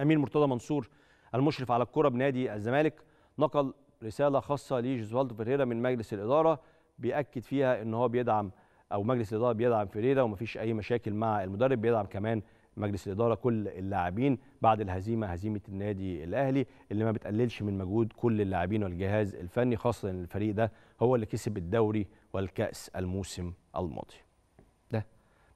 امين مرتضى منصور المشرف على الكره بنادي الزمالك نقل رساله خاصه لجوزوالدو فيريرا من مجلس الاداره بياكد فيها ان هو بيدعم او مجلس الاداره بيدعم فيريرا ومفيش اي مشاكل مع المدرب بيدعم كمان مجلس الاداره كل اللاعبين بعد الهزيمه هزيمه النادي الاهلي اللي ما بتقللش من مجهود كل اللاعبين والجهاز الفني خاصه ان الفريق ده هو اللي كسب الدوري والكاس الموسم الماضي